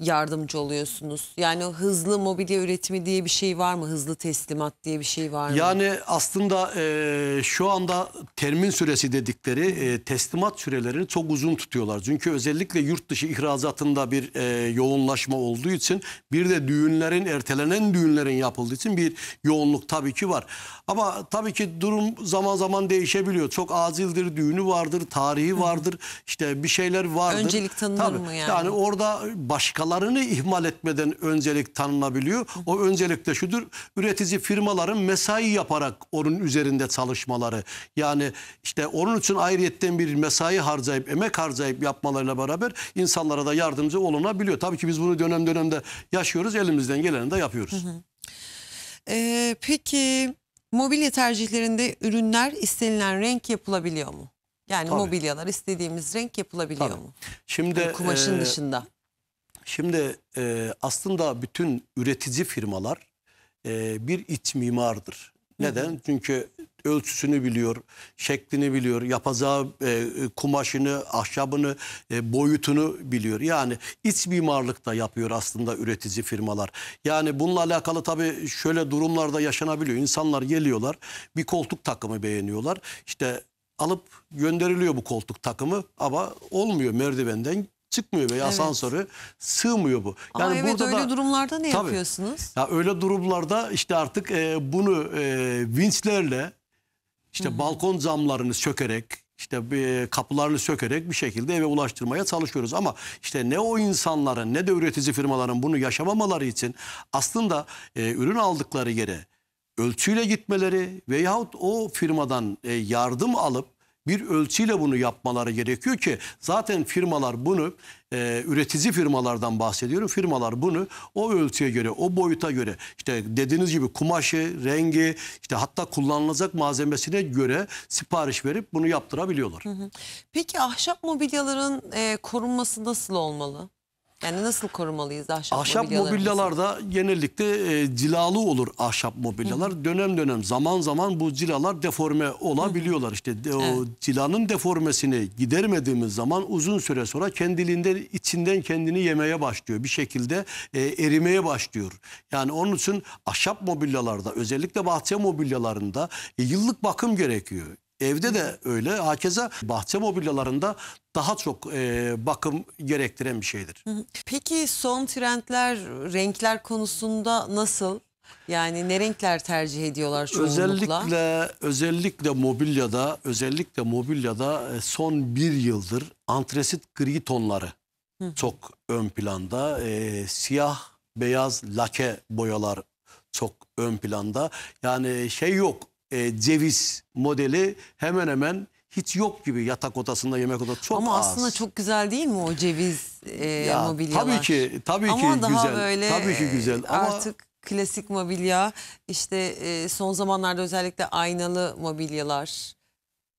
yardımcı oluyorsunuz? Yani hızlı mobilya üretimi diye bir şey var mı? Hızlı teslimat diye bir şey var mı? Yani aslında e, şu anda termin süresi dedikleri e, teslimat sürelerini çok uzun tutuyorlar. Çünkü özellikle yurt dışı ihracatında bir e, yoğunlaşma olduğu için bir de düğünlerin ertelenen düğünlerin yapıldığı için bir yoğunluk tabii ki var. Ama tabii ki durum zaman zaman değişebiliyor. Çok azildir düğünü vardır, tarihi vardır, işte bir şeyler vardır. Öncelik tanınır tabii, mı yani? Yani orada başka başkalarını ihmal etmeden öncelik tanınabiliyor. O öncelik de şudur. Üretici firmaların mesai yaparak onun üzerinde çalışmaları. Yani işte onun için ayrıyetten bir mesai harcayıp, emek harcayıp yapmalarıyla beraber insanlara da yardımcı olunabiliyor. Tabii ki biz bunu dönem dönemde yaşıyoruz. Elimizden geleni de yapıyoruz. Ee, peki mobilya tercihlerinde ürünler istenilen renk yapılabiliyor mu? Yani Tabii. mobilyalar istediğimiz renk yapılabiliyor Tabii. mu? Şimdi hani kumaşın e, dışında. Şimdi e, aslında bütün üretici firmalar e, bir iç mimardır. Neden? Hı hı. Çünkü ölçüsünü biliyor, şeklini biliyor, yapacağı e, kumaşını, ahşabını, e, boyutunu biliyor. Yani iç mimarlık da yapıyor aslında üretici firmalar. Yani bununla alakalı tabii şöyle durumlarda yaşanabiliyor. İnsanlar geliyorlar, bir koltuk takımı beğeniyorlar. İşte alıp gönderiliyor bu koltuk takımı ama olmuyor merdivenden çıkmıyor veya evet. asansörü sığmıyor bu. Yani Aa, evet, burada öyle da, durumlarda ne tabii, yapıyorsunuz? Ya öyle durumlarda işte artık e, bunu e, vinçlerle işte Hı -hı. balkon camlarını sökerek işte e, kapılarını sökerek bir şekilde eve ulaştırmaya çalışıyoruz. Ama işte ne o insanların ne de üretici firmaların bunu yaşamamaları için aslında e, ürün aldıkları yere ölçüyle gitmeleri veyahut o firmadan e, yardım alıp bir ölçüyle bunu yapmaları gerekiyor ki zaten firmalar bunu e, üretici firmalardan bahsediyorum. Firmalar bunu o ölçüye göre, o boyuta göre işte dediğiniz gibi kumaşı, rengi işte hatta kullanılacak malzemesine göre sipariş verip bunu yaptırabiliyorlar. Hı Peki ahşap mobilyaların e, korunması nasıl olmalı? Yani nasıl korumalıyız ahşap, ahşap mobilyalarda genellikle e, cilalı olur ahşap mobilyalar. Hı. Dönem dönem zaman zaman bu cilalar deforme olabiliyorlar. Hı. İşte de, evet. o cilanın deformesini gidermediğimiz zaman uzun süre sonra kendiliğinden içinden kendini yemeye başlıyor. Bir şekilde e, erimeye başlıyor. Yani onun için ahşap mobilyalarda özellikle bahçe mobilyalarında e, yıllık bakım gerekiyor. Evde de öyle. Hakeza bahçe mobilyalarında daha çok e, bakım gerektiren bir şeydir. Peki son trendler renkler konusunda nasıl? Yani ne renkler tercih ediyorlar çoğunlukla? Özellikle özellikle mobilyada özellikle mobilyada e, son bir yıldır antresit gri tonları Hı. çok ön planda. E, siyah beyaz lake boyalar çok ön planda. Yani şey yok e, ceviz modeli hemen hemen hiç yok gibi yatak odasında yemek odası çok Ama az. Ama aslında çok güzel değil mi o ceviz e, ya, mobilyalar? Tabii ki, tabii Ama ki güzel. böyle tabii ki güzel. E, Ama... artık klasik mobilya işte e, son zamanlarda özellikle aynalı mobilyalar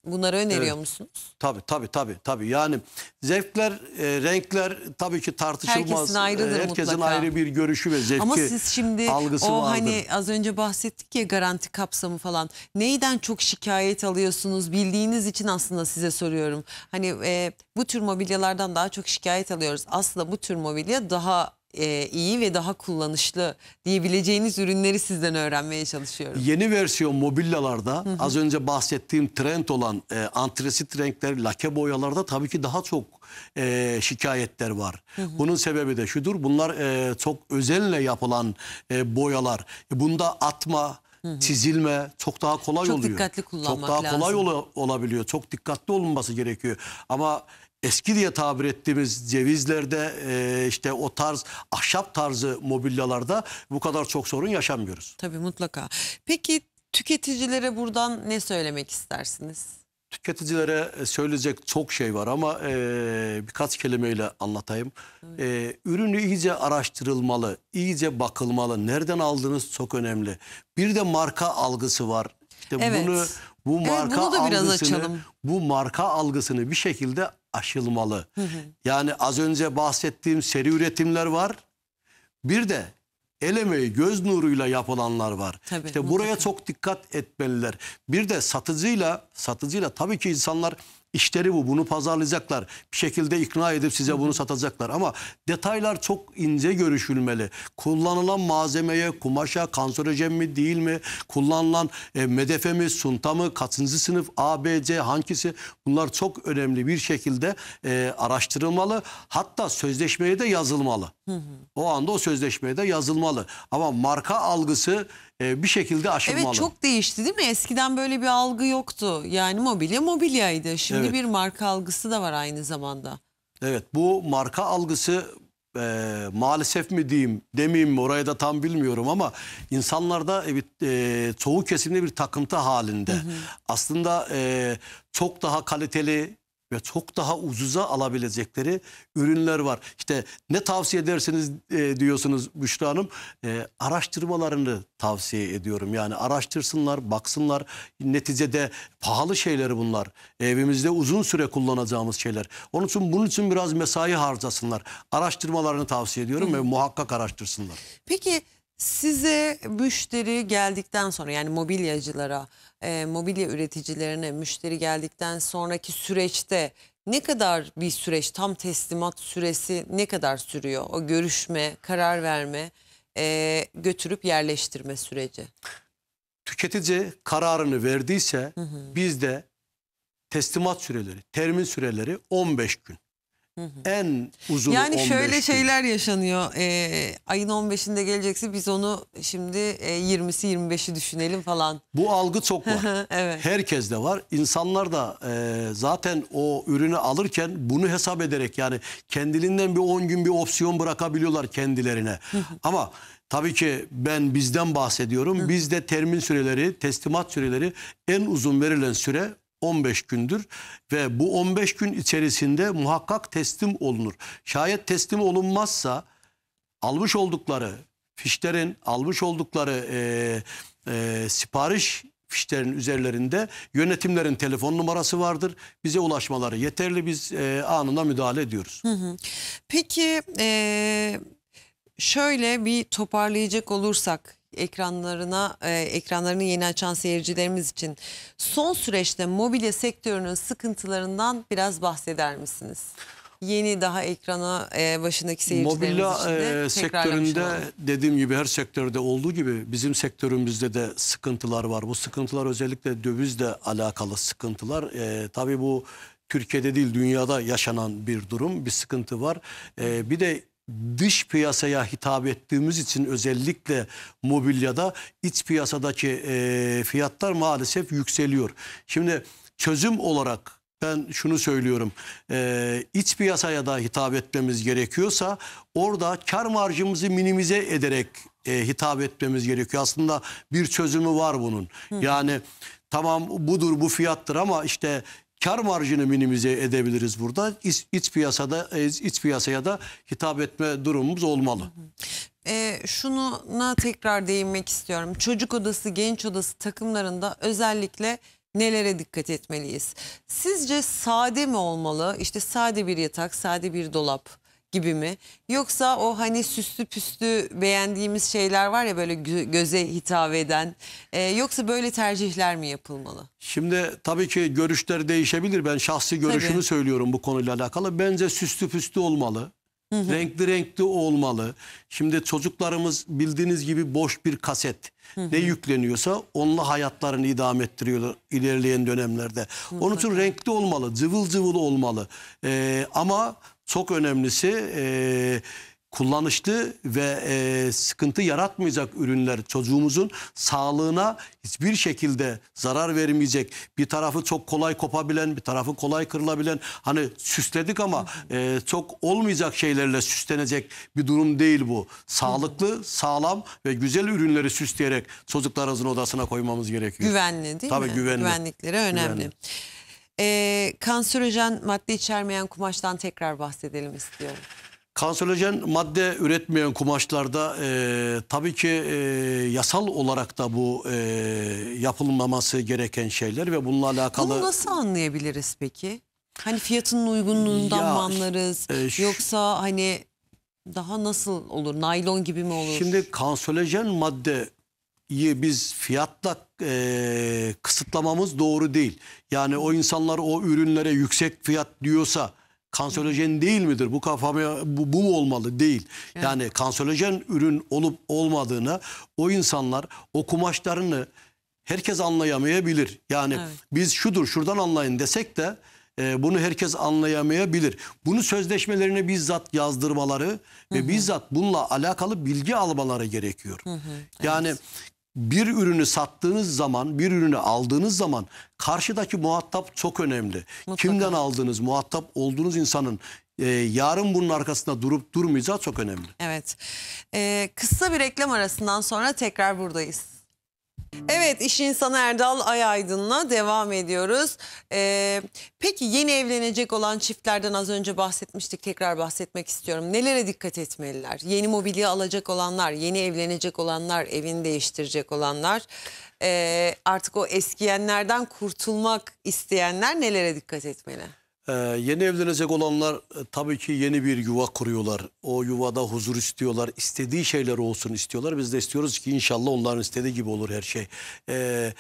Bunları öneriyor evet. musunuz? Tabii tabii tabii. tabii. Yani zevkler, e, renkler tabii ki tartışılmaz. Herkesin ayrıdır e, Herkesin mutlaka. ayrı bir görüşü ve zevki Ama siz şimdi o vardır. hani az önce bahsettik ya garanti kapsamı falan. Neyden çok şikayet alıyorsunuz bildiğiniz için aslında size soruyorum. Hani e, bu tür mobilyalardan daha çok şikayet alıyoruz. Aslında bu tür mobilya daha e, iyi ve daha kullanışlı diyebileceğiniz ürünleri sizden öğrenmeye çalışıyorum. Yeni versiyon mobilyalarda hı hı. az önce bahsettiğim trend olan e, antresit renkler, lake boyalarda tabii ki daha çok e, şikayetler var. Hı hı. Bunun sebebi de şudur. Bunlar e, çok özenle yapılan e, boyalar. Bunda atma, çizilme çok daha kolay çok oluyor. Çok dikkatli kullanmak lazım. Çok daha kolay lazım. olabiliyor. Çok dikkatli olunması gerekiyor. Ama eski diye tabir ettiğimiz cevizlerde e, işte o tarz ahşap tarzı mobilyalarda bu kadar çok sorun yaşamıyoruz. Tabii mutlaka. Peki tüketicilere buradan ne söylemek istersiniz? Tüketicilere e, söyleyecek çok şey var ama e, birkaç kelimeyle anlatayım. E, ürünü iyice araştırılmalı, iyice bakılmalı. Nereden aldığınız çok önemli. Bir de marka algısı var. İşte evet. bunu bu marka evet, bunu da biraz algısını, açalım. bu marka algısını bir şekilde aşılmalı. Hı hı. Yani az önce bahsettiğim seri üretimler var. Bir de el emeği göz nuruyla yapılanlar var. Tabii, işte mutlaka. buraya çok dikkat etmeliler. Bir de satıcıyla satıcıyla tabii ki insanlar İşleri bu. Bunu pazarlayacaklar. Bir şekilde ikna edip size bunu satacaklar. Ama detaylar çok ince görüşülmeli. Kullanılan malzemeye, kumaşa, kanserojen mi değil mi? Kullanılan e, medefe mi, sunta mı, kaçıncı sınıf, A, B, C hangisi? Bunlar çok önemli bir şekilde e, araştırılmalı. Hatta sözleşmeye de yazılmalı. Hı hı. O anda o sözleşmeye de yazılmalı. Ama marka algısı e, bir şekilde aşılmalı. Evet çok değişti değil mi? Eskiden böyle bir algı yoktu. Yani mobilya mobilyaydı. Şimdi evet. bir marka algısı da var aynı zamanda. Evet bu marka algısı e, maalesef mi diyeyim demeyeyim mi oraya da tam bilmiyorum ama insanlarda evet, e, çoğu kesimde bir takıntı halinde. Hı hı. Aslında e, çok daha kaliteli ve çok daha ucuza alabilecekleri ürünler var. İşte ne tavsiye edersiniz e, diyorsunuz Büşra Hanım. E, araştırmalarını tavsiye ediyorum. Yani araştırsınlar, baksınlar. Neticede pahalı şeyler bunlar. Evimizde uzun süre kullanacağımız şeyler. Onun için bunun için biraz mesai harcasınlar. Araştırmalarını tavsiye ediyorum Hı. ve muhakkak araştırsınlar. Peki Size müşteri geldikten sonra yani mobilyacılara, e, mobilya üreticilerine müşteri geldikten sonraki süreçte ne kadar bir süreç, tam teslimat süresi ne kadar sürüyor? O görüşme, karar verme, e, götürüp yerleştirme süreci. Tüketici kararını verdiyse hı hı. bizde teslimat süreleri, termin süreleri 15 gün en uzun Yani 15 şöyle gün. şeyler yaşanıyor. Ee, ayın 15'inde gelecekse biz onu şimdi e, 20'si 25'i düşünelim falan. Bu algı çok var. evet. Herkes de var. insanlar da e, zaten o ürünü alırken bunu hesap ederek yani kendiliğinden bir 10 gün bir opsiyon bırakabiliyorlar kendilerine. Ama Tabii ki ben bizden bahsediyorum. Bizde termin süreleri, teslimat süreleri en uzun verilen süre 15 gündür ve bu 15 gün içerisinde muhakkak teslim olunur. Şayet teslim olunmazsa almış oldukları fişlerin, almış oldukları e, e, sipariş fişlerin üzerlerinde yönetimlerin telefon numarası vardır. Bize ulaşmaları yeterli biz e, anında müdahale ediyoruz. Peki e, şöyle bir toparlayacak olursak ekranlarına e, ekranlarını yeni açan seyircilerimiz için son süreçte mobilya sektörünün sıkıntılarından biraz bahseder misiniz? Yeni daha ekrana e, başındaki seyircilerimiz Mobilya için de e, sektöründe dediğim gibi her sektörde olduğu gibi bizim sektörümüzde de sıkıntılar var. Bu sıkıntılar özellikle dövizle alakalı sıkıntılar. E, tabii bu Türkiye'de değil dünyada yaşanan bir durum, bir sıkıntı var. E, bir de dış piyasaya hitap ettiğimiz için özellikle mobilyada iç piyasadaki e, fiyatlar maalesef yükseliyor. Şimdi çözüm olarak ben şunu söylüyorum. E, iç piyasaya da hitap etmemiz gerekiyorsa orada kar marjımızı minimize ederek e, hitap etmemiz gerekiyor. Aslında bir çözümü var bunun. Hı. Yani tamam budur bu fiyattır ama işte kar marjını minimize edebiliriz burada. İç, iç piyasada e, iç piyasaya da hitap etme durumumuz olmalı. E, şununa tekrar değinmek istiyorum. Çocuk odası, genç odası takımlarında özellikle nelere dikkat etmeliyiz? Sizce sade mi olmalı? İşte sade bir yatak, sade bir dolap gibi mi? Yoksa o hani süslü püslü beğendiğimiz şeyler var ya böyle göze hitap eden. E, yoksa böyle tercihler mi yapılmalı? Şimdi tabii ki görüşler değişebilir. Ben şahsi görüşümü tabii. söylüyorum bu konuyla alakalı. Bence süslü püslü olmalı. Hı hı. Renkli renkli olmalı. Şimdi çocuklarımız bildiğiniz gibi boş bir kaset. Hı hı. Ne yükleniyorsa onunla hayatlarını idam ettiriyorlar ilerleyen dönemlerde. Mutlaka. Onun için renkli olmalı, cıvıl cıvıl olmalı. Ee, ama çok önemlisi e, kullanışlı ve e, sıkıntı yaratmayacak ürünler çocuğumuzun sağlığına hiçbir şekilde zarar vermeyecek. Bir tarafı çok kolay kopabilen, bir tarafı kolay kırılabilen hani süsledik ama e, çok olmayacak şeylerle süslenecek bir durum değil bu. Sağlıklı, sağlam ve güzel ürünleri süsleyerek çocuklarımızın odasına koymamız gerekiyor. Güvenli değil Tabii mi? Tabii güvenli. Güvenlikleri önemli. Güvenli e, kanserojen madde içermeyen kumaştan tekrar bahsedelim istiyorum. Kanserojen madde üretmeyen kumaşlarda e, tabii ki e, yasal olarak da bu e, yapılmaması gereken şeyler ve bununla alakalı... Bunu nasıl anlayabiliriz peki? Hani fiyatının uygunluğundan ya, mı anlarız? E, Yoksa hani daha nasıl olur? Naylon gibi mi olur? Şimdi kanserojen madde biz fiyatla e, kısıtlamamız doğru değil. Yani o insanlar o ürünlere yüksek fiyat diyorsa kanserojen değil midir? Bu kafamı bu, bu mu olmalı? Değil. Evet. Yani kanserojen ürün olup olmadığını o insanlar o kumaşlarını herkes anlayamayabilir. Yani evet. biz şudur şuradan anlayın desek de e, bunu herkes anlayamayabilir. Bunu sözleşmelerine bizzat yazdırmaları hı hı. ve bizzat bununla alakalı bilgi almaları gerekiyor. Hı hı. Yani evet bir ürünü sattığınız zaman, bir ürünü aldığınız zaman karşıdaki muhatap çok önemli. Mutlaka. Kimden aldığınız, muhatap olduğunuz insanın e, yarın bunun arkasında durup durmayacağı çok önemli. Evet. Ee, kısa bir reklam arasından sonra tekrar buradayız. Evet iş insanı Erdal Ayaydın'la devam ediyoruz. Ee, peki yeni evlenecek olan çiftlerden az önce bahsetmiştik tekrar bahsetmek istiyorum. Nelere dikkat etmeliler? Yeni mobilya alacak olanlar, yeni evlenecek olanlar, evini değiştirecek olanlar. Ee, artık o eskiyenlerden kurtulmak isteyenler nelere dikkat etmeli? Ee, yeni evlenecek olanlar e, tabii ki yeni bir yuva kuruyorlar. O yuvada huzur istiyorlar. İstediği şeyler olsun istiyorlar. Biz de istiyoruz ki inşallah onların istediği gibi olur her şey. Ee,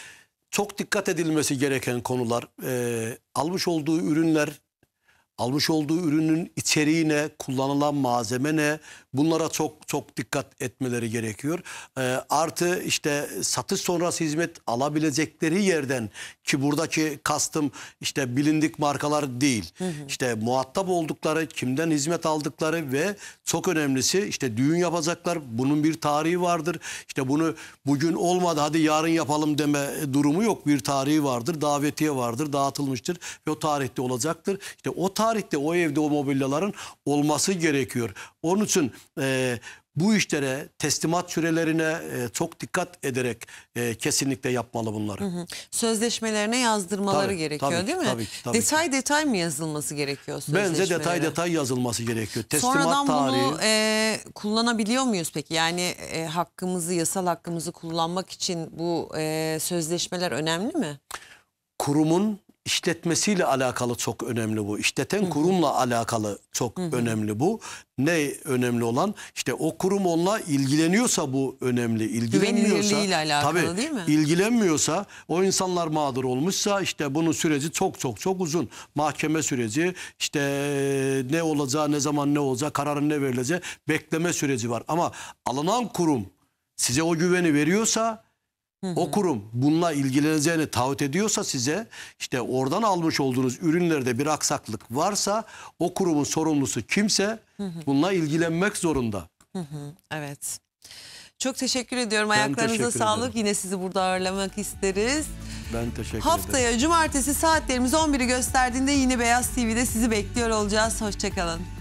çok dikkat edilmesi gereken konular. Ee, almış olduğu ürünler almış olduğu ürünün içeriğine, kullanılan malzeme ne bunlara çok çok dikkat etmeleri gerekiyor. E, artı işte satış sonrası hizmet alabilecekleri yerden ki buradaki kastım işte bilindik markalar değil. Hı hı. İşte muhatap oldukları, kimden hizmet aldıkları ve çok önemlisi işte düğün yapacaklar. Bunun bir tarihi vardır. İşte bunu bugün olmadı hadi yarın yapalım deme durumu yok. Bir tarihi vardır, davetiye vardır, dağıtılmıştır ve o tarihte olacaktır. İşte o tarih tarihte o evde o mobilyaların olması gerekiyor. Onun için e, bu işlere teslimat sürelerine e, çok dikkat ederek e, kesinlikle yapmalı bunları. Hı hı. Sözleşmelerine yazdırmaları tabii, gerekiyor tabii, değil mi? Tabii, tabii. Detay detay mı yazılması gerekiyor Bence detay detay yazılması gerekiyor. Teslimat Sonradan tarihi... bunu e, kullanabiliyor muyuz peki? Yani e, hakkımızı, yasal hakkımızı kullanmak için bu e, sözleşmeler önemli mi? Kurumun işletmesiyle alakalı çok önemli bu. İşleten kurumla alakalı çok önemli bu. Ne önemli olan? işte o kurum onunla ilgileniyorsa bu önemli. İlgilenmiyorsa alakalı tabii, değil mi? İlgilenmiyorsa o insanlar mağdur olmuşsa işte bunun süreci çok çok çok uzun. Mahkeme süreci işte ne olacağı ne zaman ne olacak kararın ne verileceği bekleme süreci var. Ama alınan kurum size o güveni veriyorsa o kurum bununla ilgileneceğini taahhüt ediyorsa size işte oradan almış olduğunuz ürünlerde bir aksaklık varsa o kurumun sorumlusu kimse bununla ilgilenmek zorunda. Hı hı, evet. Çok teşekkür ediyorum. Ayaklarınıza teşekkür sağlık. Ederim. Yine sizi burada ağırlamak isteriz. Ben teşekkür Haftaya ederim. cumartesi saatlerimiz 11'i gösterdiğinde yine Beyaz TV'de sizi bekliyor olacağız. Hoşçakalın.